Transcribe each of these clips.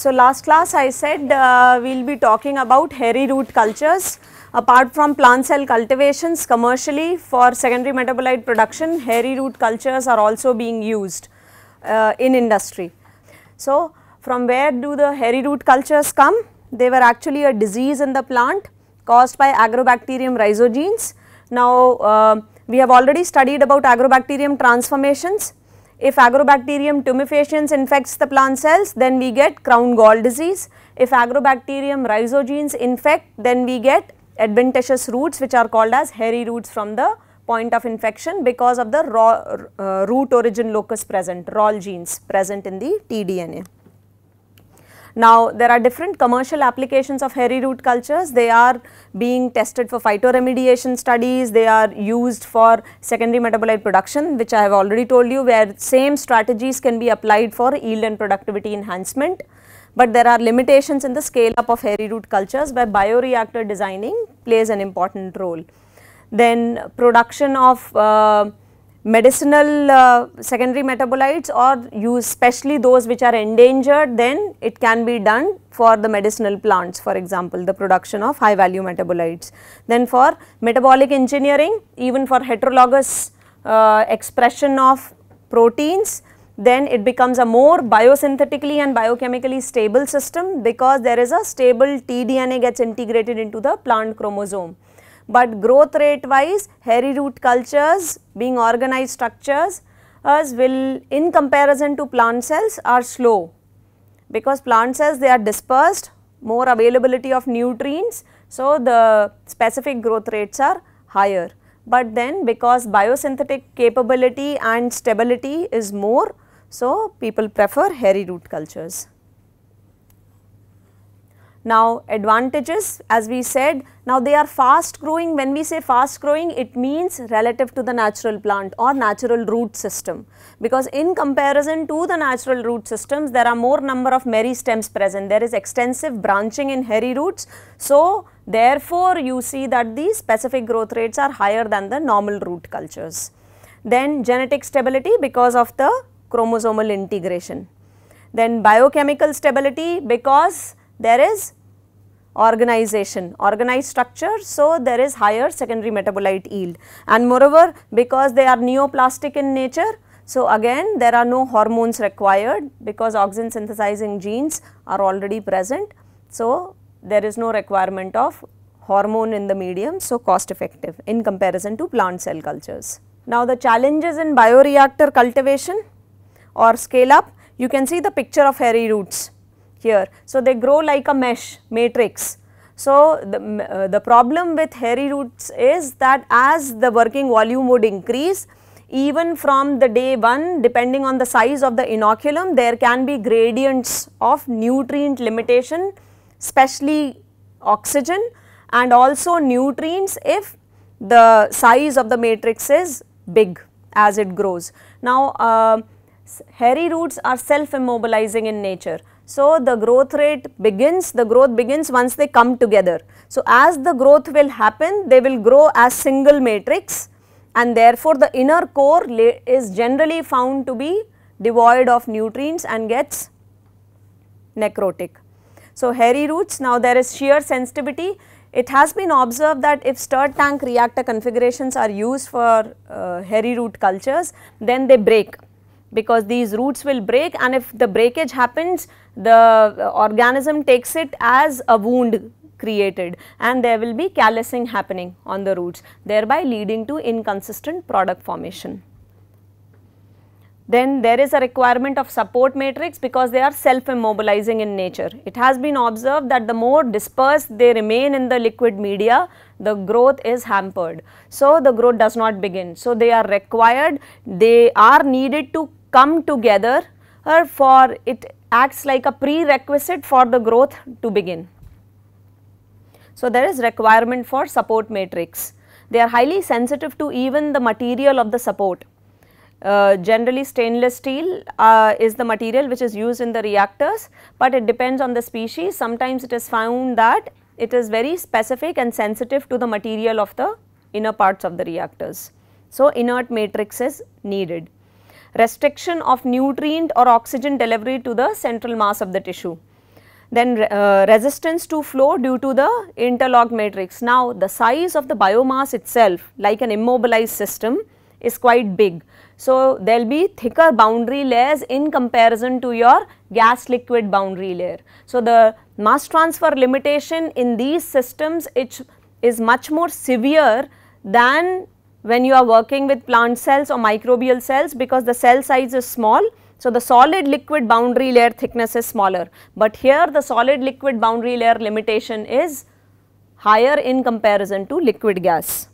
So last class I said uh, we will be talking about hairy root cultures. Apart from plant cell cultivations commercially for secondary metabolite production, hairy root cultures are also being used uh, in industry. So from where do the hairy root cultures come? They were actually a disease in the plant caused by agrobacterium rhizogenes. Now uh, we have already studied about agrobacterium transformations if Agrobacterium tumefaciens infects the plant cells, then we get crown gall disease. If Agrobacterium rhizogenes infect, then we get adventitious roots which are called as hairy roots from the point of infection because of the raw, uh, root origin locus present, ROL genes present in the tDNA. Now, there are different commercial applications of hairy root cultures. They are being tested for phytoremediation studies. They are used for secondary metabolite production, which I have already told you, where same strategies can be applied for yield and productivity enhancement. But there are limitations in the scale up of hairy root cultures where bioreactor designing plays an important role. Then production of uh, medicinal uh, secondary metabolites or use especially those which are endangered then it can be done for the medicinal plants for example the production of high value metabolites. Then for metabolic engineering even for heterologous uh, expression of proteins then it becomes a more biosynthetically and biochemically stable system because there is a stable tDNA gets integrated into the plant chromosome but growth rate wise hairy root cultures being organized structures will in comparison to plant cells are slow because plant cells they are dispersed more availability of nutrients. So, the specific growth rates are higher, but then because biosynthetic capability and stability is more, so people prefer hairy root cultures. Now advantages as we said, now they are fast growing. When we say fast growing, it means relative to the natural plant or natural root system. Because in comparison to the natural root systems, there are more number of meristems present. There is extensive branching in hairy roots. So therefore, you see that the specific growth rates are higher than the normal root cultures. Then genetic stability because of the chromosomal integration. Then biochemical stability because there is organization, organized structure. So, there is higher secondary metabolite yield and moreover because they are neoplastic in nature. So, again there are no hormones required because auxin synthesizing genes are already present. So, there is no requirement of hormone in the medium. So, cost effective in comparison to plant cell cultures. Now, the challenges in bioreactor cultivation or scale up, you can see the picture of hairy roots here. So, they grow like a mesh matrix. So, the, uh, the problem with hairy roots is that as the working volume would increase, even from the day 1 depending on the size of the inoculum there can be gradients of nutrient limitation especially oxygen and also nutrients if the size of the matrix is big as it grows. Now uh, hairy roots are self immobilizing in nature. So, the growth rate begins, the growth begins once they come together. So, as the growth will happen, they will grow as single matrix and therefore, the inner core is generally found to be devoid of nutrients and gets necrotic. So, hairy roots, now there is shear sensitivity. It has been observed that if stirred tank reactor configurations are used for uh, hairy root cultures, then they break because these roots will break and if the breakage happens the organism takes it as a wound created and there will be callousing happening on the roots thereby leading to inconsistent product formation. Then there is a requirement of support matrix because they are self immobilizing in nature. It has been observed that the more dispersed they remain in the liquid media, the growth is hampered. So, the growth does not begin. So, they are required, they are needed to come together uh, for it acts like a prerequisite for the growth to begin. So, there is requirement for support matrix. They are highly sensitive to even the material of the support. Uh, generally stainless steel uh, is the material which is used in the reactors, but it depends on the species. Sometimes it is found that it is very specific and sensitive to the material of the inner parts of the reactors. So, inert matrix is needed restriction of nutrient or oxygen delivery to the central mass of the tissue. Then uh, resistance to flow due to the interlock matrix. Now the size of the biomass itself like an immobilized system is quite big. So there will be thicker boundary layers in comparison to your gas liquid boundary layer. So the mass transfer limitation in these systems it is much more severe than when you are working with plant cells or microbial cells because the cell size is small. So, the solid liquid boundary layer thickness is smaller, but here the solid liquid boundary layer limitation is higher in comparison to liquid gas.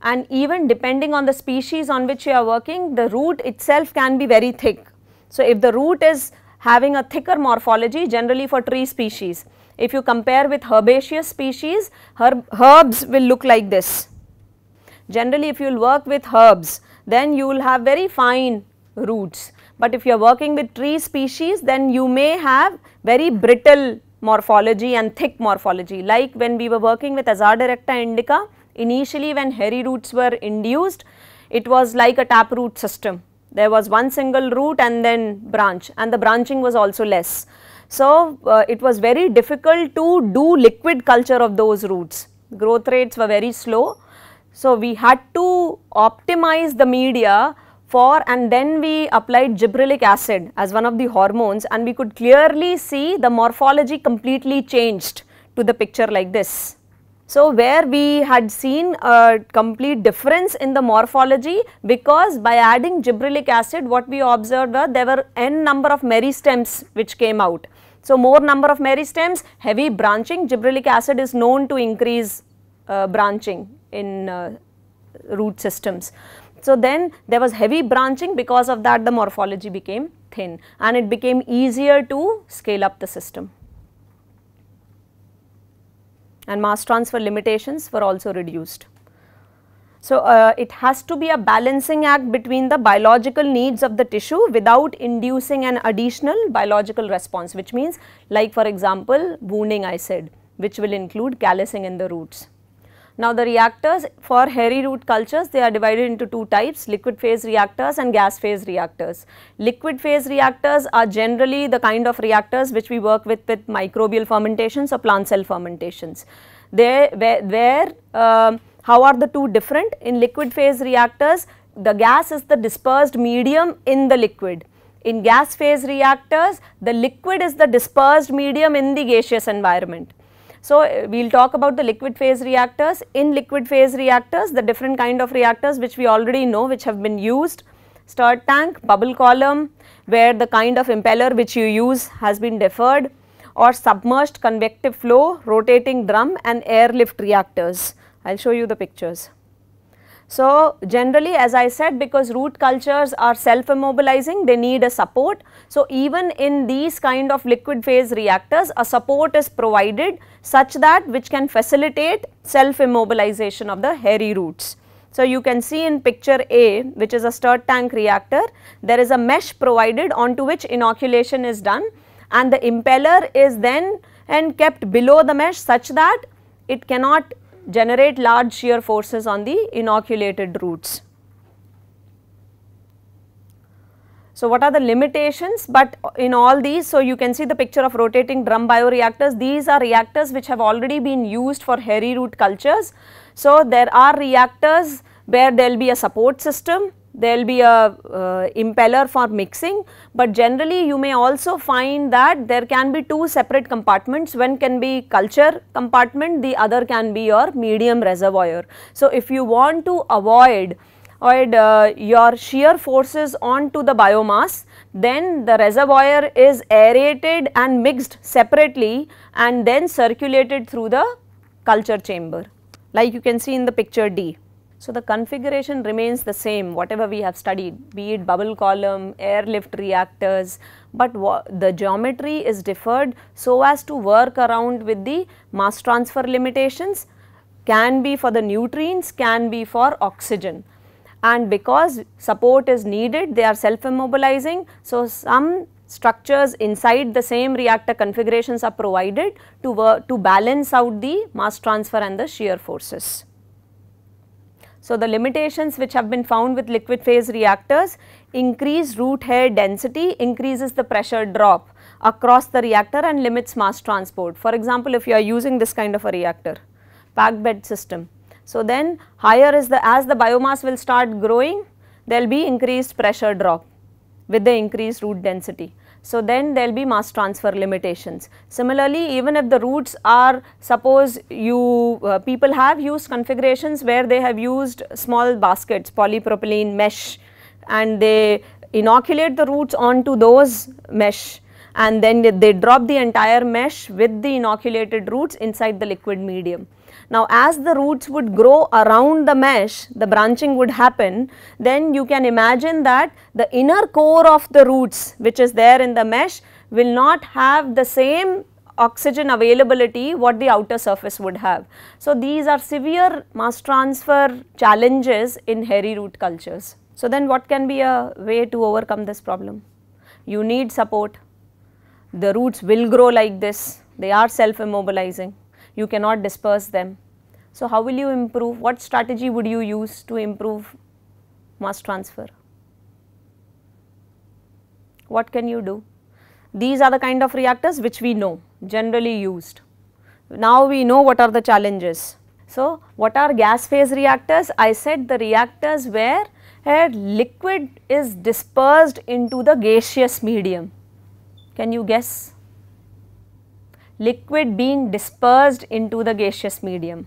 And even depending on the species on which you are working, the root itself can be very thick. So, if the root is having a thicker morphology generally for tree species, if you compare with herbaceous species, herb herbs will look like this Generally if you will work with herbs then you will have very fine roots but if you are working with tree species then you may have very brittle morphology and thick morphology like when we were working with Azar erecta indica initially when hairy roots were induced it was like a taproot system there was one single root and then branch and the branching was also less. So, uh, it was very difficult to do liquid culture of those roots growth rates were very slow so, we had to optimize the media for and then we applied gibberellic acid as one of the hormones and we could clearly see the morphology completely changed to the picture like this. So, where we had seen a complete difference in the morphology because by adding gibberellic acid what we observed were there were n number of meristems which came out. So, more number of meristems, heavy branching, gibberellic acid is known to increase uh, branching in uh, root systems. So then there was heavy branching because of that the morphology became thin and it became easier to scale up the system. And mass transfer limitations were also reduced. So, uh, it has to be a balancing act between the biological needs of the tissue without inducing an additional biological response which means like for example wounding I said which will include callousing in the roots. Now the reactors for hairy root cultures they are divided into two types liquid phase reactors and gas phase reactors. Liquid phase reactors are generally the kind of reactors which we work with with microbial fermentations or plant cell fermentations. They, where, where uh, how are the two different? In liquid phase reactors the gas is the dispersed medium in the liquid. In gas phase reactors the liquid is the dispersed medium in the gaseous environment. So, we will talk about the liquid phase reactors. In liquid phase reactors, the different kind of reactors which we already know which have been used, stirred tank, bubble column where the kind of impeller which you use has been deferred or submerged convective flow, rotating drum and airlift reactors. I will show you the pictures. So, generally as I said because root cultures are self immobilizing they need a support. So, even in these kind of liquid phase reactors a support is provided such that which can facilitate self immobilization of the hairy roots. So, you can see in picture A which is a stirred tank reactor there is a mesh provided onto which inoculation is done and the impeller is then and kept below the mesh such that it cannot generate large shear forces on the inoculated roots. So, what are the limitations but in all these so you can see the picture of rotating drum bioreactors these are reactors which have already been used for hairy root cultures. So, there are reactors where there will be a support system there will be a uh, impeller for mixing but generally you may also find that there can be two separate compartments one can be culture compartment the other can be your medium reservoir. So, if you want to avoid avoid uh, your shear forces onto the biomass then the reservoir is aerated and mixed separately and then circulated through the culture chamber like you can see in the picture D. So the configuration remains the same, whatever we have studied, be it bubble column, airlift reactors, but the geometry is differed so as to work around with the mass transfer limitations, can be for the nutrients, can be for oxygen. And because support is needed, they are self-immobilizing, so some structures inside the same reactor configurations are provided to, work, to balance out the mass transfer and the shear forces. So, the limitations which have been found with liquid phase reactors increase root hair density increases the pressure drop across the reactor and limits mass transport. For example, if you are using this kind of a reactor, packed bed system. So, then higher is the as the biomass will start growing, there will be increased pressure drop with the increased root density. So, then there will be mass transfer limitations. Similarly, even if the routes are suppose you uh, people have used configurations where they have used small baskets polypropylene mesh and they inoculate the roots onto those mesh and then they drop the entire mesh with the inoculated roots inside the liquid medium. Now as the roots would grow around the mesh, the branching would happen, then you can imagine that the inner core of the roots which is there in the mesh will not have the same oxygen availability what the outer surface would have. So, these are severe mass transfer challenges in hairy root cultures. So, then what can be a way to overcome this problem? You need support, the roots will grow like this, they are self immobilizing you cannot disperse them. So, how will you improve? What strategy would you use to improve mass transfer? What can you do? These are the kind of reactors which we know generally used. Now we know what are the challenges. So, what are gas phase reactors? I said the reactors where a liquid is dispersed into the gaseous medium. Can you guess? liquid being dispersed into the gaseous medium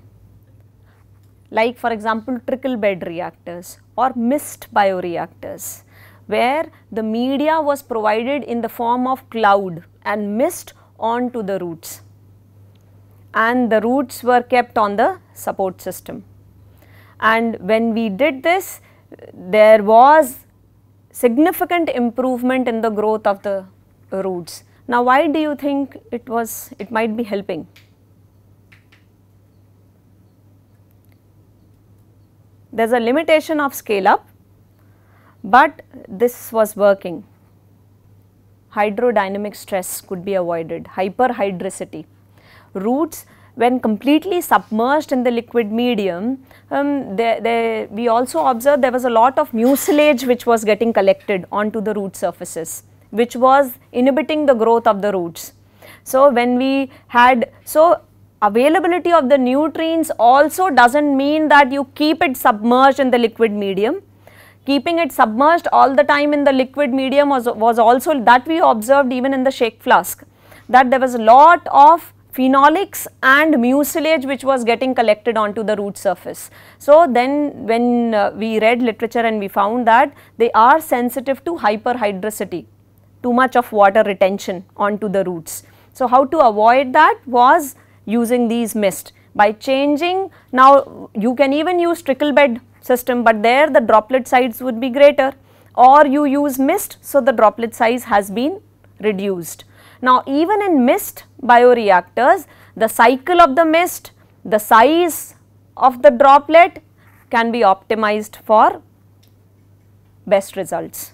like for example trickle bed reactors or mist bioreactors where the media was provided in the form of cloud and mist onto the roots and the roots were kept on the support system. And when we did this there was significant improvement in the growth of the roots now, why do you think it was, it might be helping? There is a limitation of scale up, but this was working. Hydrodynamic stress could be avoided, hyperhydricity. Roots when completely submerged in the liquid medium, um, they, they, we also observed there was a lot of mucilage which was getting collected onto the root surfaces which was inhibiting the growth of the roots. So, when we had, so availability of the nutrients also does not mean that you keep it submerged in the liquid medium. Keeping it submerged all the time in the liquid medium was, was also that we observed even in the shake flask that there was a lot of phenolics and mucilage which was getting collected onto the root surface. So, then when uh, we read literature and we found that they are sensitive to hyperhydricity too much of water retention onto the roots. So, how to avoid that was using these mist by changing now you can even use trickle bed system but there the droplet size would be greater or you use mist so the droplet size has been reduced. Now even in mist bioreactors the cycle of the mist, the size of the droplet can be optimized for best results.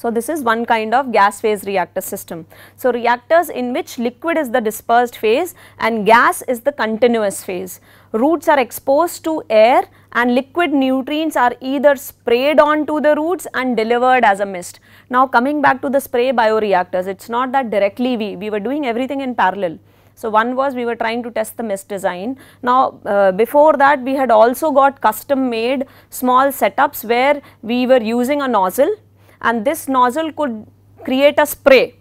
So, this is one kind of gas phase reactor system. So, reactors in which liquid is the dispersed phase and gas is the continuous phase. Roots are exposed to air and liquid nutrients are either sprayed onto the roots and delivered as a mist. Now, coming back to the spray bioreactors, it is not that directly we, we were doing everything in parallel. So, one was we were trying to test the mist design. Now, uh, before that we had also got custom made small setups where we were using a nozzle and this nozzle could create a spray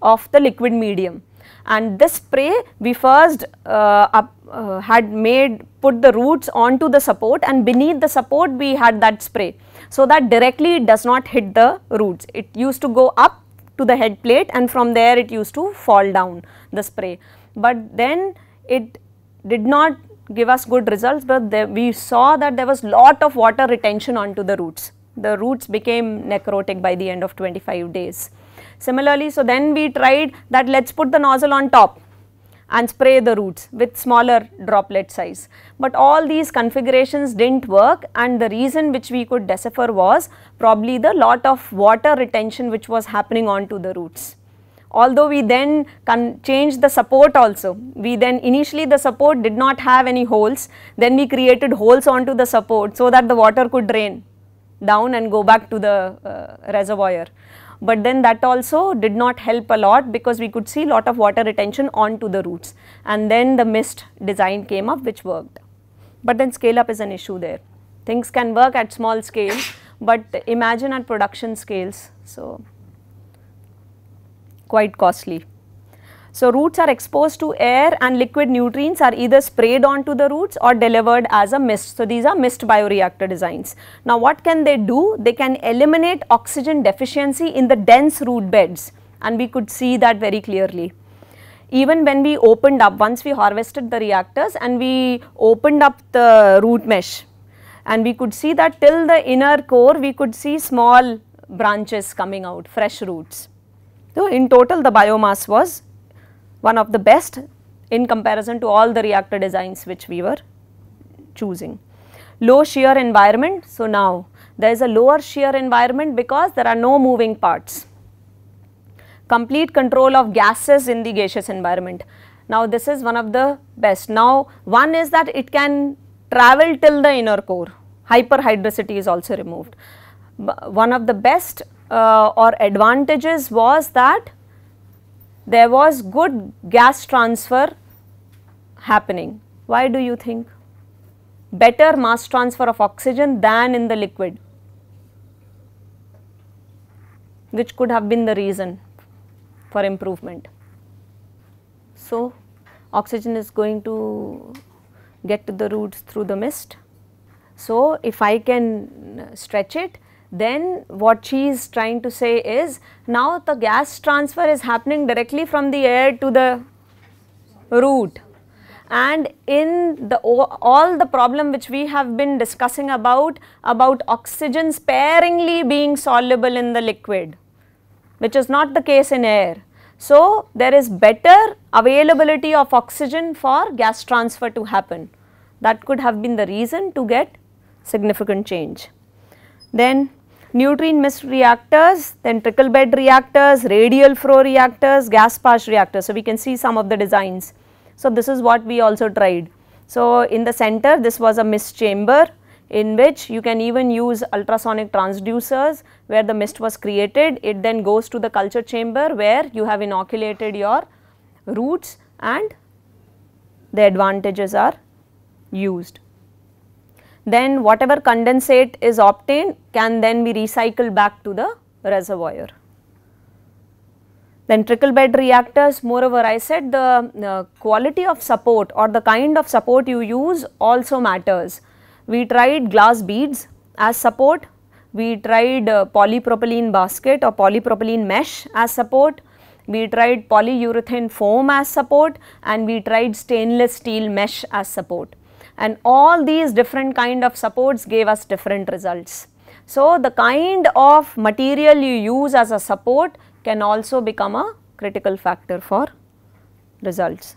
of the liquid medium and this spray we first uh, up, uh, had made put the roots onto the support and beneath the support we had that spray so that directly it does not hit the roots it used to go up to the head plate and from there it used to fall down the spray but then it did not give us good results but we saw that there was lot of water retention onto the roots the roots became necrotic by the end of 25 days. Similarly, so then we tried that let us put the nozzle on top and spray the roots with smaller droplet size. But all these configurations did not work and the reason which we could decipher was probably the lot of water retention which was happening onto the roots. Although we then changed the support also, we then initially the support did not have any holes, then we created holes onto the support so that the water could drain down and go back to the uh, reservoir. But then that also did not help a lot because we could see lot of water retention onto the roots and then the mist design came up which worked. But then scale up is an issue there. Things can work at small scale but imagine at production scales. So, quite costly. So roots are exposed to air and liquid nutrients are either sprayed onto the roots or delivered as a mist. So these are mist bioreactor designs. Now what can they do? They can eliminate oxygen deficiency in the dense root beds and we could see that very clearly. Even when we opened up, once we harvested the reactors and we opened up the root mesh and we could see that till the inner core we could see small branches coming out, fresh roots. So in total the biomass was one of the best in comparison to all the reactor designs which we were choosing. Low shear environment, so now there is a lower shear environment because there are no moving parts. Complete control of gases in the gaseous environment. Now this is one of the best. Now one is that it can travel till the inner core, hyperhydricity is also removed. B one of the best uh, or advantages was that there was good gas transfer happening. Why do you think? Better mass transfer of oxygen than in the liquid, which could have been the reason for improvement. So, oxygen is going to get to the roots through the mist. So, if I can stretch it, then what she is trying to say is now the gas transfer is happening directly from the air to the root and in the all the problem which we have been discussing about about oxygen sparingly being soluble in the liquid which is not the case in air. So, there is better availability of oxygen for gas transfer to happen that could have been the reason to get significant change. Then Neutron mist reactors, then trickle bed reactors, radial flow reactors, gas pass reactors. So, we can see some of the designs. So, this is what we also tried. So, in the center this was a mist chamber in which you can even use ultrasonic transducers where the mist was created. It then goes to the culture chamber where you have inoculated your roots and the advantages are used then whatever condensate is obtained can then be recycled back to the reservoir. Then trickle bed reactors moreover I said the, quality of support or the kind of support you use also matters. We tried glass beads as support, we tried uh, polypropylene basket or polypropylene mesh as support, we tried polyurethane foam as support and we tried stainless steel mesh as support and all these different kind of supports gave us different results. So, the kind of material you use as a support can also become a critical factor for results.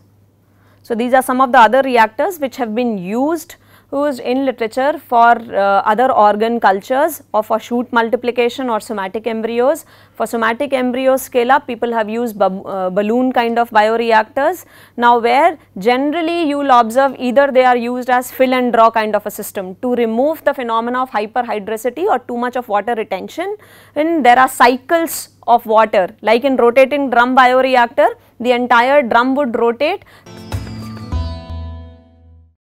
So, these are some of the other reactors which have been used who is in literature for uh, other organ cultures or for shoot multiplication or somatic embryos. For somatic embryo scale up people have used uh, balloon kind of bioreactors. Now where generally you will observe either they are used as fill and draw kind of a system to remove the phenomena of hyperhydricity or too much of water retention and there are cycles of water like in rotating drum bioreactor the entire drum would rotate